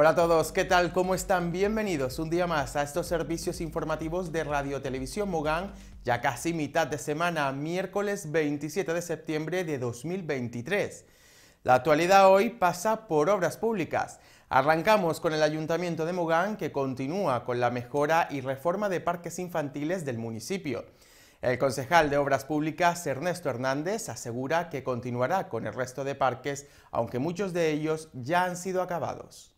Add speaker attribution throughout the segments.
Speaker 1: Hola a todos, ¿qué tal? ¿Cómo están? Bienvenidos un día más a estos servicios informativos de Radio Televisión Mogán, ya casi mitad de semana, miércoles 27 de septiembre de 2023. La actualidad hoy pasa por obras públicas. Arrancamos con el Ayuntamiento de Mogán que continúa con la mejora y reforma de parques infantiles del municipio. El concejal de Obras Públicas, Ernesto Hernández, asegura que continuará con el resto de parques, aunque muchos de ellos ya han sido acabados.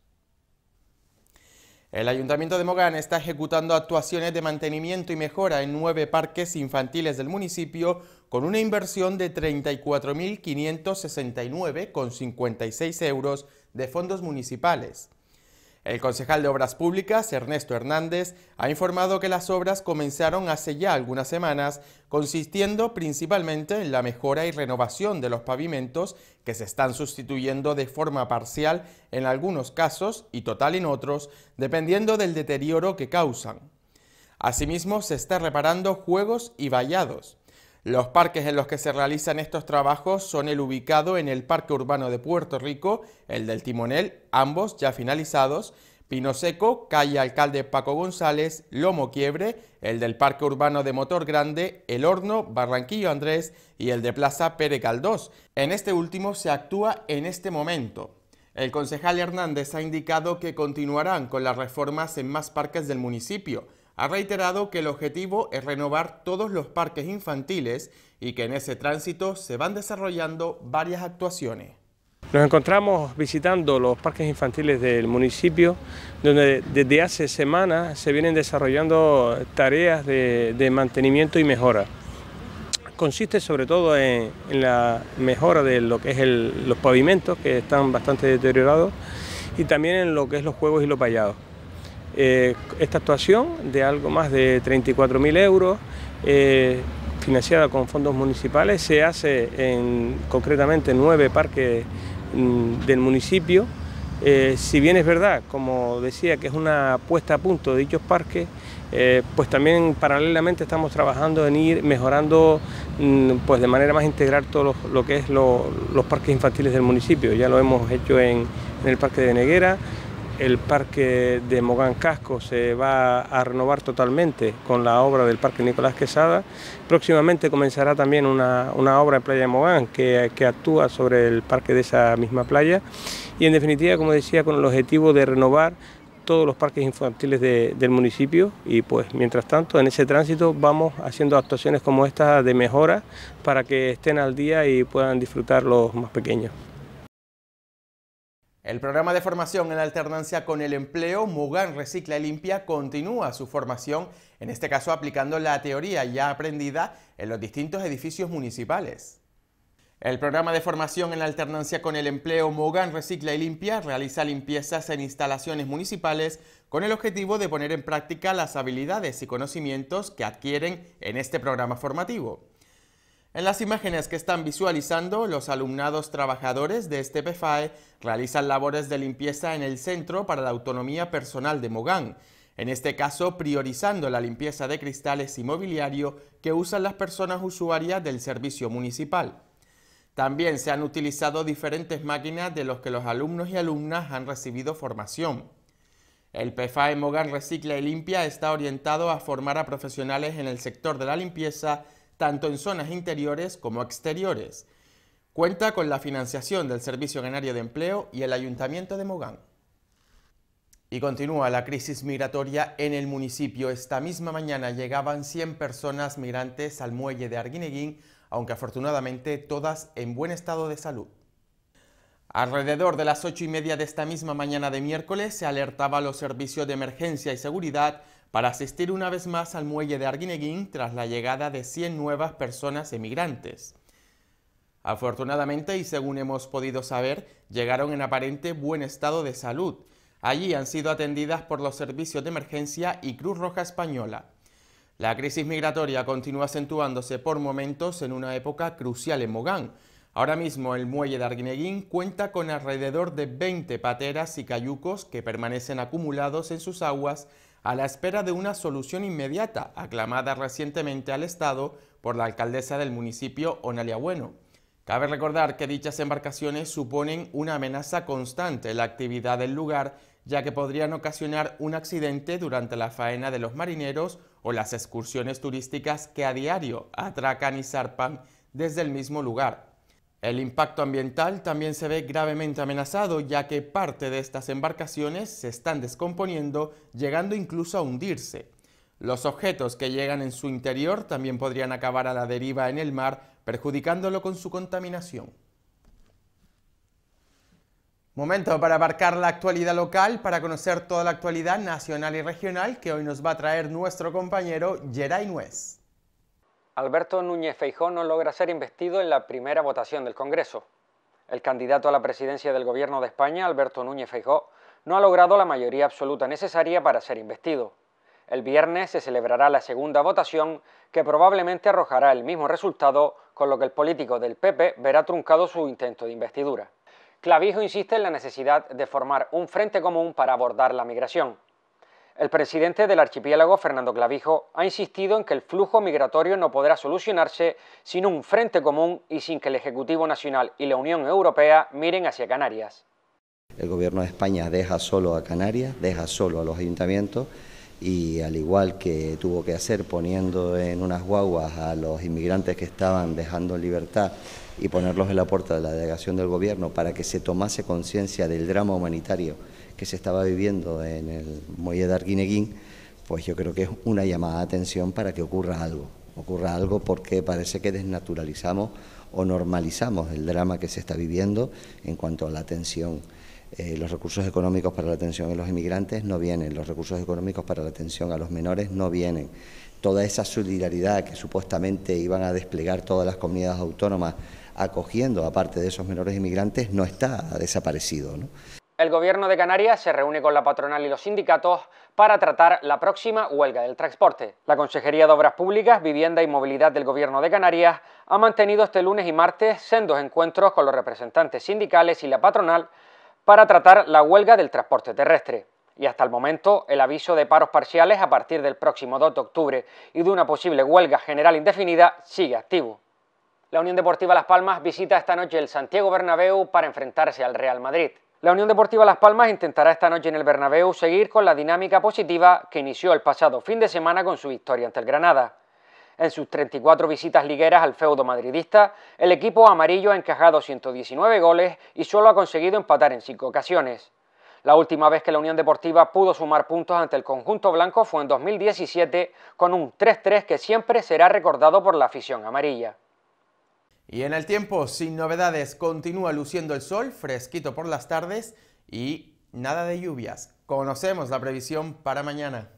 Speaker 1: El Ayuntamiento de Mogán está ejecutando actuaciones de mantenimiento y mejora en nueve parques infantiles del municipio con una inversión de 34.569,56 euros de fondos municipales. El concejal de Obras Públicas, Ernesto Hernández, ha informado que las obras comenzaron hace ya algunas semanas, consistiendo principalmente en la mejora y renovación de los pavimentos que se están sustituyendo de forma parcial en algunos casos y total en otros, dependiendo del deterioro que causan. Asimismo, se está reparando juegos y vallados. Los parques en los que se realizan estos trabajos son el ubicado en el Parque Urbano de Puerto Rico, el del Timonel, ambos ya finalizados, Pino Seco, calle Alcalde Paco González, Lomo Quiebre, el del Parque Urbano de Motor Grande, El Horno, Barranquillo Andrés y el de Plaza Pere Caldós. En este último se actúa en este momento. El concejal Hernández ha indicado que continuarán con las reformas en más parques del municipio ha reiterado que el objetivo es renovar todos los parques infantiles y que en ese tránsito se van desarrollando varias actuaciones.
Speaker 2: Nos encontramos visitando los parques infantiles del municipio, donde desde hace semanas se vienen desarrollando tareas de, mantenimiento y mejora. Consiste sobre todo en, la mejora de lo que es los pavimentos, que están bastante deteriorados, y también en lo que es los juegos y los payados. Eh, esta actuación de algo más de 34.000 euros, eh, financiada con fondos municipales, se hace en concretamente nueve parques mm, del municipio. Eh, si bien es verdad, como decía, que es una puesta a punto de dichos parques, pues también paralelamente estamos trabajando en ir mejorando mm, pues de manera más integral todo lo, que es los parques infantiles del municipio. Ya lo hemos hecho en el Parque de Neguera, el parque de Mogán Casco se va a renovar totalmente con la obra del parque Nicolás Quesada. Próximamente comenzará también una, obra en Playa de Mogán que, actúa sobre el parque de esa misma playa. Y en definitiva, como decía, con el objetivo de renovar todos los parques infantiles del municipio y pues mientras tanto en ese tránsito vamos haciendo actuaciones como esta de mejora para que estén al día y puedan disfrutar los más pequeños.
Speaker 1: El programa de formación en alternancia con el empleo Mugan Recicla y Limpia continúa su formación, en este caso aplicando la teoría ya aprendida en los distintos edificios municipales. El programa de formación en alternancia con el empleo Mogán Recicla y Limpia realiza limpiezas en instalaciones municipales con el objetivo de poner en práctica las habilidades y conocimientos que adquieren en este programa formativo. En las imágenes que están visualizando, los alumnados trabajadores de este PFAE realizan labores de limpieza en el Centro para la Autonomía Personal de Mogán, en este caso priorizando la limpieza de cristales y mobiliario que usan las personas usuarias del servicio municipal. También se han utilizado diferentes máquinas de los que los alumnos y alumnas han recibido formación. El PFAE Mogán Recicla y Limpia está orientado a formar a profesionales en el sector de la limpieza tanto en zonas interiores como exteriores. Cuenta con la financiación del Servicio Canario de Empleo y el Ayuntamiento de Mogán. Y continúa la crisis migratoria en el municipio. Esta misma mañana llegaban 100 personas migrantes al muelle de Arguineguín, aunque afortunadamente todas en buen estado de salud. Alrededor de las ocho y media de esta misma mañana de miércoles se alertaba a los servicios de emergencia y seguridad para asistir una vez más al muelle de Arguineguín tras la llegada de 100 nuevas personas emigrantes. Afortunadamente, y según hemos podido saber, llegaron en aparente buen estado de salud. Allí han sido atendidas por los servicios de emergencia y Cruz Roja Española. La crisis migratoria continúa acentuándose por momentos en una época crucial en Mogán. Ahora mismo el muelle de Arguineguín cuenta con alrededor de 20 pateras y cayucos que permanecen acumulados en sus aguas a la espera de una solución inmediata, aclamada recientemente al Estado por la alcaldesa del municipio, Onalia Bueno. Cabe recordar que dichas embarcaciones suponen una amenaza constante en la actividad del lugar, ya que podrían ocasionar un accidente durante la faena de los marineros o las excursiones turísticas que a diario atracan y zarpan desde el mismo lugar. El impacto ambiental también se ve gravemente amenazado ya que parte de estas embarcaciones se están descomponiendo, llegando incluso a hundirse. Los objetos que llegan en su interior también podrían acabar a la deriva en el mar, perjudicándolo con su contaminación. Momento para abarcar la actualidad local, para conocer toda la actualidad nacional y regional que hoy nos va a traer nuestro compañero Geray Nuez.
Speaker 3: Alberto Núñez Feijóo no logra ser investido en la primera votación del Congreso. El candidato a la presidencia del Gobierno de España, Alberto Núñez Feijóo, no ha logrado la mayoría absoluta necesaria para ser investido. El viernes se celebrará la segunda votación, que probablemente arrojará el mismo resultado, con lo que el político del PP verá truncado su intento de investidura. Clavijo insiste en la necesidad de formar un frente común para abordar la migración. El presidente del archipiélago, Fernando Clavijo, ha insistido en que el flujo migratorio no podrá solucionarse sin un frente común y sin que el Ejecutivo Nacional y la Unión Europea miren hacia Canarias. El Gobierno de España deja solo a Canarias, deja solo a los ayuntamientos y al igual que tuvo que hacer poniendo en unas guaguas a los inmigrantes que estaban dejando en libertad y ponerlos en la puerta de la delegación del Gobierno para que se tomase conciencia del drama humanitario que se estaba viviendo en el muelle de pues yo creo que es una llamada de atención para que ocurra algo. Ocurra algo porque parece que desnaturalizamos o normalizamos el drama que se está viviendo en cuanto a la atención. Eh, los recursos económicos para la atención a los inmigrantes no vienen, los recursos económicos para la atención a los menores no vienen. Toda esa solidaridad que supuestamente iban a desplegar todas las comunidades autónomas acogiendo aparte de esos menores inmigrantes no está, desaparecido. ¿no? El Gobierno de Canarias se reúne con la patronal y los sindicatos para tratar la próxima huelga del transporte. La Consejería de Obras Públicas, Vivienda y Movilidad del Gobierno de Canarias ha mantenido este lunes y martes sendos encuentros con los representantes sindicales y la patronal para tratar la huelga del transporte terrestre. Y hasta el momento, el aviso de paros parciales a partir del próximo 2 de octubre y de una posible huelga general indefinida sigue activo. La Unión Deportiva Las Palmas visita esta noche el Santiago Bernabéu para enfrentarse al Real Madrid. La Unión Deportiva Las Palmas intentará esta noche en el Bernabéu seguir con la dinámica positiva que inició el pasado fin de semana con su victoria ante el Granada. En sus 34 visitas ligueras al feudo madridista, el equipo amarillo ha encajado 119 goles y solo ha conseguido empatar en cinco ocasiones. La última vez que la Unión Deportiva pudo sumar puntos ante el conjunto blanco fue en 2017 con un 3-3 que siempre será recordado por la afición amarilla.
Speaker 1: Y en el tiempo, sin novedades, continúa luciendo el sol, fresquito por las tardes y nada de lluvias. Conocemos la previsión para mañana.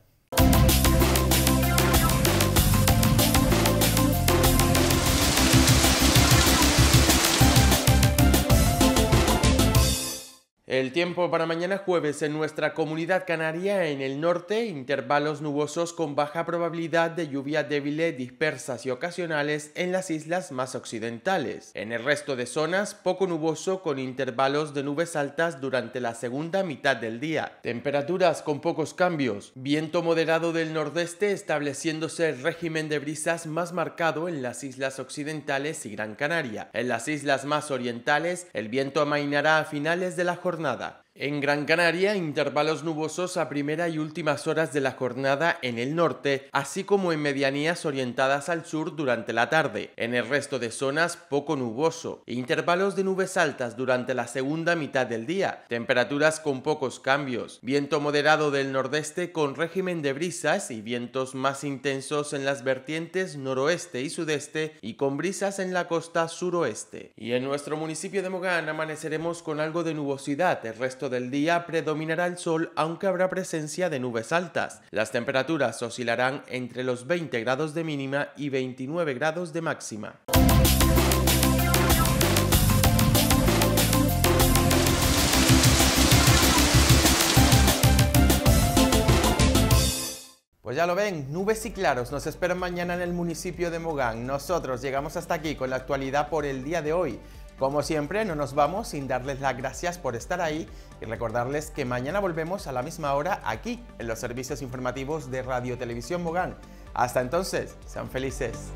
Speaker 1: El tiempo para mañana jueves en nuestra comunidad canaria en el norte, intervalos nubosos con baja probabilidad de lluvia débil dispersas y ocasionales en las islas más occidentales. En el resto de zonas, poco nuboso con intervalos de nubes altas durante la segunda mitad del día. Temperaturas con pocos cambios, viento moderado del nordeste estableciéndose el régimen de brisas más marcado en las islas occidentales y Gran Canaria. En las islas más orientales, el viento amainará a finales de la jornada nada. En Gran Canaria, intervalos nubosos a primera y últimas horas de la jornada en el norte, así como en medianías orientadas al sur durante la tarde. En el resto de zonas, poco nuboso. Intervalos de nubes altas durante la segunda mitad del día. Temperaturas con pocos cambios. Viento moderado del nordeste con régimen de brisas y vientos más intensos en las vertientes noroeste y sudeste y con brisas en la costa suroeste. Y en nuestro municipio de Mogán amaneceremos con algo de nubosidad el resto del día predominará el sol aunque habrá presencia de nubes altas. Las temperaturas oscilarán entre los 20 grados de mínima y 29 grados de máxima. Pues ya lo ven, nubes y claros nos esperan mañana en el municipio de Mogán. Nosotros llegamos hasta aquí con la actualidad por el día de hoy. Como siempre, no nos vamos sin darles las gracias por estar ahí y recordarles que mañana volvemos a la misma hora aquí en los servicios informativos de Radio Televisión Mogán. Hasta entonces, sean felices.